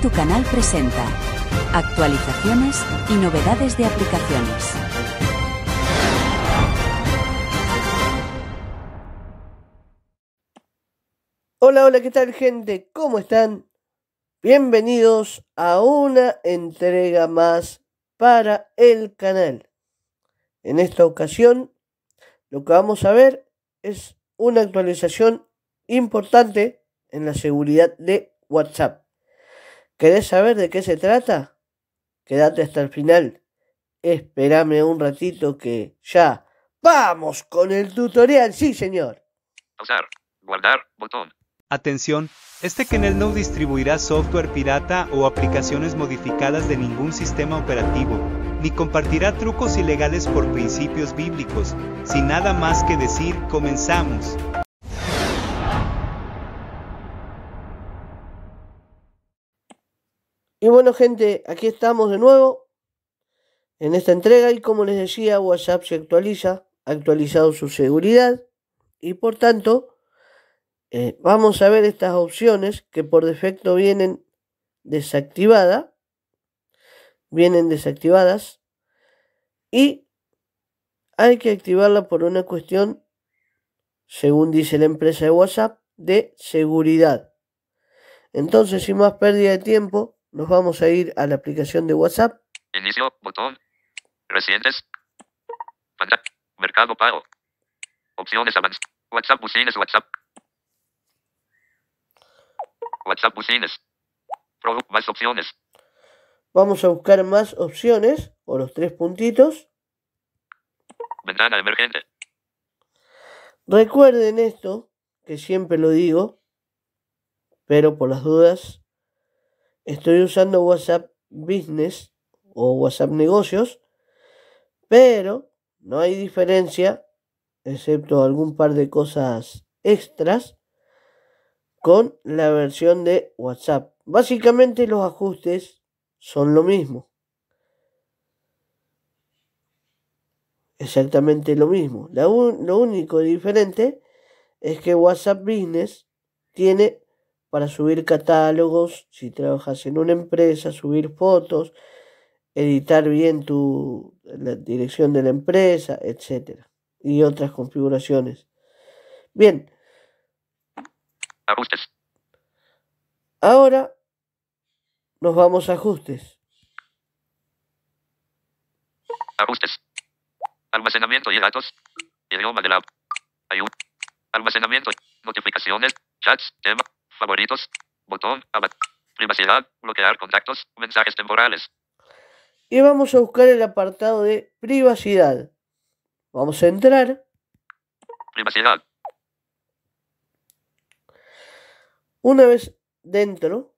tu canal presenta actualizaciones y novedades de aplicaciones. Hola, hola, ¿qué tal gente? ¿Cómo están? Bienvenidos a una entrega más para el canal. En esta ocasión lo que vamos a ver es una actualización importante en la seguridad de WhatsApp. ¿Querés saber de qué se trata? Quédate hasta el final. Espérame un ratito que ya. ¡Vamos con el tutorial! ¡Sí, señor! Pausar. Guardar. Botón. Atención, este canal no distribuirá software pirata o aplicaciones modificadas de ningún sistema operativo, ni compartirá trucos ilegales por principios bíblicos. Sin nada más que decir, comenzamos. Y bueno, gente, aquí estamos de nuevo en esta entrega y como les decía, WhatsApp se actualiza, ha actualizado su seguridad y por tanto eh, vamos a ver estas opciones que por defecto vienen desactivadas, vienen desactivadas y hay que activarla por una cuestión, según dice la empresa de WhatsApp, de seguridad. Entonces, sin más pérdida de tiempo, nos vamos a ir a la aplicación de WhatsApp. Inicio, botón, residentes, mercado pago, opciones WhatsApp business, WhatsApp, WhatsApp business, más opciones. Vamos a buscar más opciones o los tres puntitos. Ventana emergente. Recuerden esto, que siempre lo digo, pero por las dudas Estoy usando WhatsApp Business o WhatsApp Negocios, pero no hay diferencia, excepto algún par de cosas extras, con la versión de WhatsApp. Básicamente los ajustes son lo mismo. Exactamente lo mismo. lo único diferente es que WhatsApp Business tiene para subir catálogos, si trabajas en una empresa, subir fotos, editar bien tu, la dirección de la empresa, etc. Y otras configuraciones. Bien. Ajustes. Ahora nos vamos a ajustes. Ajustes. Almacenamiento y datos. Idioma de la... Almacenamiento. Notificaciones. Chats. Tema favoritos, botón, privacidad, bloquear contactos, mensajes temporales. Y vamos a buscar el apartado de privacidad. Vamos a entrar. Privacidad. Una vez dentro,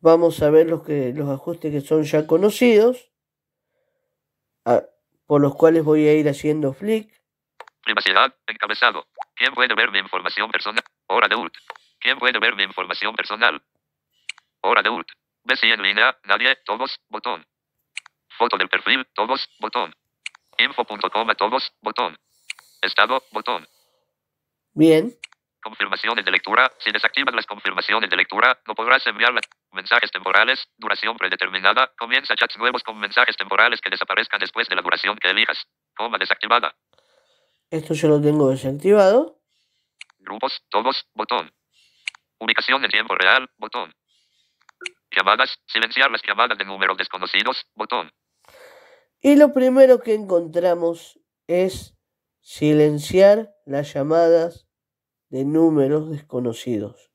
vamos a ver los, que, los ajustes que son ya conocidos, ah, por los cuales voy a ir haciendo flick. Privacidad, encabezado. ¿Quién puede ver mi información personal? Hora de ult. ¿Quién puede ver mi información personal? Hora de ult. si en línea, nadie, todos, botón. Foto del perfil, todos, botón. Info.com todos, botón. Estado, botón. Bien. Confirmaciones de lectura. Si desactivas las confirmaciones de lectura, no podrás enviar mensajes temporales, duración predeterminada. Comienza chats nuevos con mensajes temporales que desaparezcan después de la duración que elijas. Coma desactivada. Esto yo lo tengo desactivado. Grupos, todos, botón. Ubicación en tiempo real, botón. Llamadas, silenciar las llamadas de números desconocidos, botón. Y lo primero que encontramos es silenciar las llamadas de números desconocidos.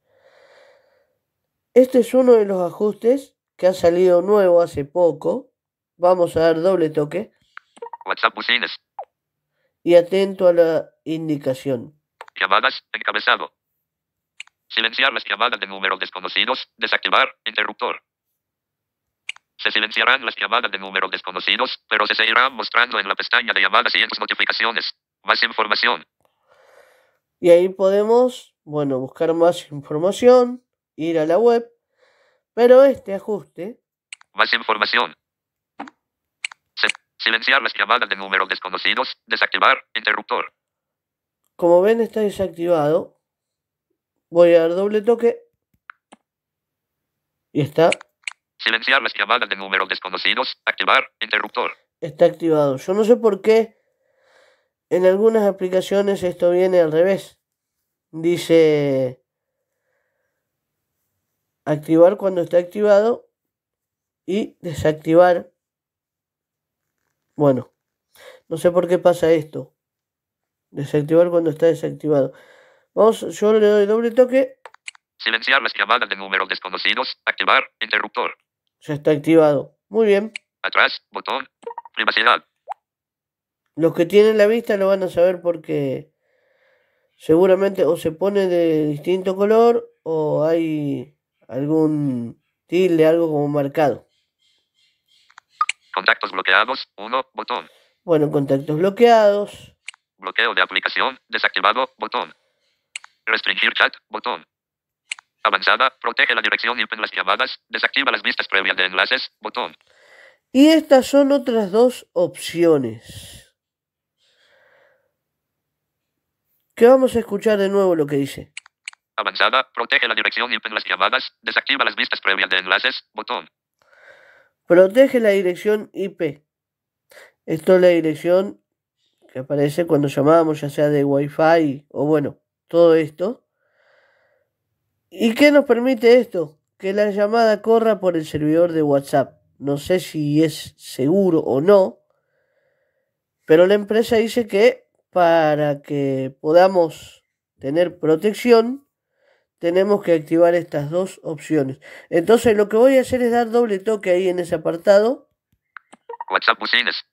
Este es uno de los ajustes que ha salido nuevo hace poco. Vamos a dar doble toque. WhatsApp business, y atento a la indicación. Llamadas, encabezado. Silenciar las llamadas de números desconocidos, desactivar, interruptor. Se silenciarán las llamadas de números desconocidos, pero se seguirán mostrando en la pestaña de llamadas y en sus notificaciones. Más información. Y ahí podemos, bueno, buscar más información, ir a la web, pero este ajuste. Más información. Silenciar las llamadas de números desconocidos. Desactivar interruptor. Como ven, está desactivado. Voy a dar doble toque. Y está. Silenciar las llamadas de números desconocidos. Activar interruptor. Está activado. Yo no sé por qué. En algunas aplicaciones esto viene al revés. Dice activar cuando está activado y desactivar bueno, no sé por qué pasa esto. Desactivar cuando está desactivado. Vamos, yo le doy doble toque. Silenciar las llamadas de números desconocidos. Activar interruptor. Ya está activado. Muy bien. Atrás, botón. Privacidad. Los que tienen la vista lo van a saber porque seguramente o se pone de distinto color o hay algún tilde, algo como marcado. Contactos bloqueados, 1, botón. Bueno, contactos bloqueados. Bloqueo de aplicación, desactivado, botón. Restringir chat, botón. Avanzada, protege la dirección y en las llamadas, desactiva las vistas previas de enlaces, botón. Y estas son otras dos opciones. ¿Qué vamos a escuchar de nuevo lo que dice. Avanzada, protege la dirección y en las llamadas, desactiva las vistas previas de enlaces, botón. Protege la dirección IP. Esto es la dirección que aparece cuando llamamos, ya sea de Wi-Fi o bueno, todo esto. ¿Y qué nos permite esto? Que la llamada corra por el servidor de WhatsApp. No sé si es seguro o no, pero la empresa dice que para que podamos tener protección, tenemos que activar estas dos opciones. Entonces lo que voy a hacer es dar doble toque ahí en ese apartado. WhatsApp Business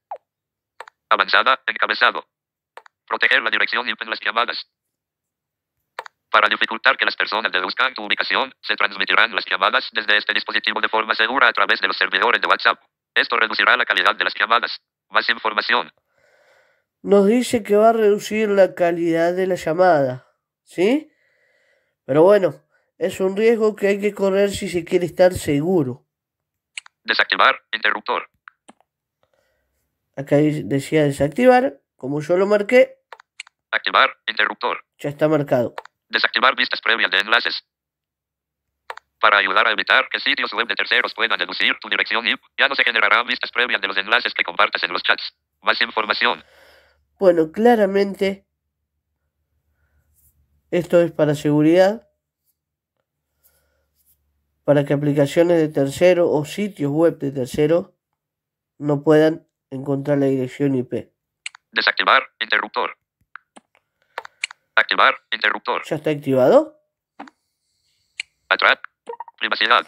Avanzada, encabezado. Proteger la dirección y en las llamadas. Para dificultar que las personas deduzcan tu ubicación, se transmitirán las llamadas desde este dispositivo de forma segura a través de los servidores de WhatsApp. Esto reducirá la calidad de las llamadas. Más información. Nos dice que va a reducir la calidad de la llamada. ¿Sí? Pero bueno, es un riesgo que hay que correr si se quiere estar seguro. Desactivar interruptor. Acá decía desactivar, como yo lo marqué. Activar interruptor. Ya está marcado. Desactivar vistas previas de enlaces. Para ayudar a evitar que sitios web de terceros puedan deducir tu dirección IP, ya no se generarán vistas previas de los enlaces que compartas en los chats. Más información. Bueno, claramente esto es para seguridad, para que aplicaciones de tercero o sitios web de tercero no puedan encontrar la dirección IP. Desactivar interruptor. Activar interruptor. ¿Ya está activado? Atrás. Privacidad.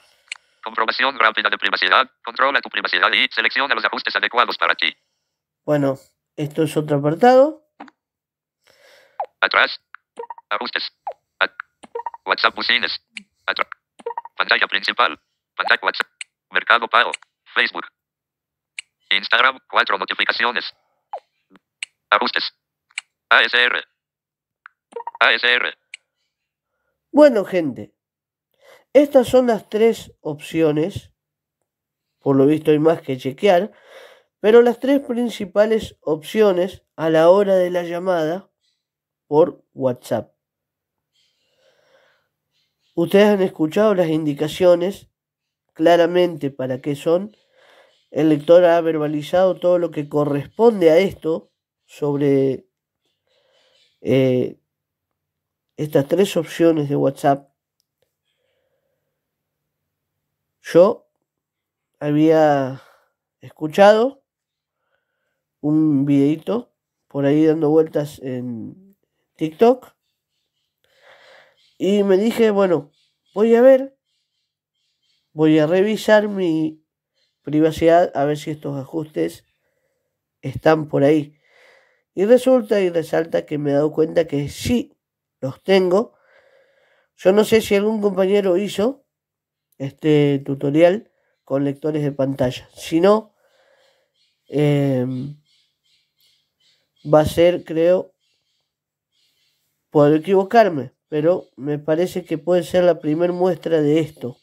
Comprobación rápida de privacidad. Controla tu privacidad y selecciona los ajustes adecuados para ti. Bueno, esto es otro apartado. Atrás. Ajustes. WhatsApp business. pantalla principal. Pantalla WhatsApp. Mercado Pago. Facebook. Instagram. Cuatro notificaciones. Ajustes. ASR. ASR. Bueno, gente. Estas son las tres opciones. Por lo visto hay más que chequear. Pero las tres principales opciones a la hora de la llamada por WhatsApp. Ustedes han escuchado las indicaciones claramente para qué son. El lector ha verbalizado todo lo que corresponde a esto sobre eh, estas tres opciones de WhatsApp. Yo había escuchado un videito por ahí dando vueltas en TikTok y me dije, bueno, voy a ver, voy a revisar mi privacidad a ver si estos ajustes están por ahí. Y resulta y resalta que me he dado cuenta que sí los tengo. Yo no sé si algún compañero hizo este tutorial con lectores de pantalla. Si no, em, va a ser, creo, puedo equivocarme, pero me parece que puede ser la primera muestra de esto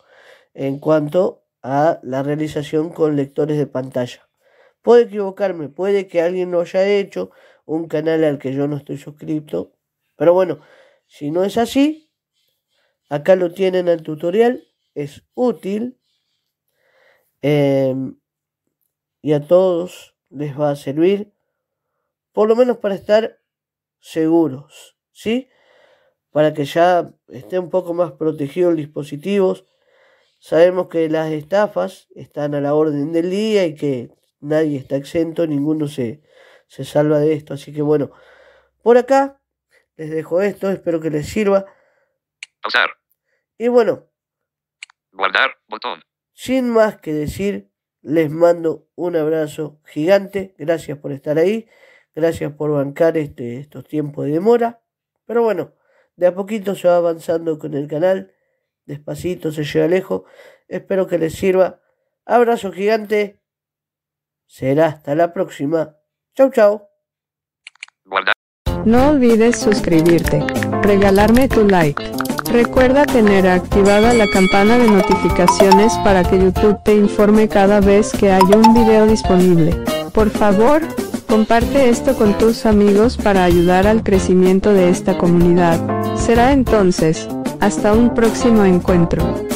en cuanto a la realización con lectores de pantalla. Puede equivocarme, puede que alguien lo haya hecho, un canal al que yo no estoy suscrito, pero bueno, si no es así, acá lo tienen el tutorial, es útil em, y a todos les va a servir, por lo menos para estar seguros, ¿sí? para que ya esté un poco más protegido el dispositivos Sabemos que las estafas están a la orden del día y que nadie está exento, ninguno se, se salva de esto. Así que bueno, por acá les dejo esto, espero que les sirva. Y bueno. Guardar, botón. Sin más que decir, les mando un abrazo gigante. Gracias por estar ahí. Gracias por bancar este, estos tiempos de demora. Pero bueno. De a poquito se va avanzando con el canal, despacito se llega lejos. Espero que les sirva. Abrazo gigante. Será hasta la próxima. Chau, chao. No olvides suscribirte, regalarme tu like. Recuerda tener activada la campana de notificaciones para que YouTube te informe cada vez que hay un video disponible. Por favor, comparte esto con tus amigos para ayudar al crecimiento de esta comunidad. Será entonces, hasta un próximo encuentro.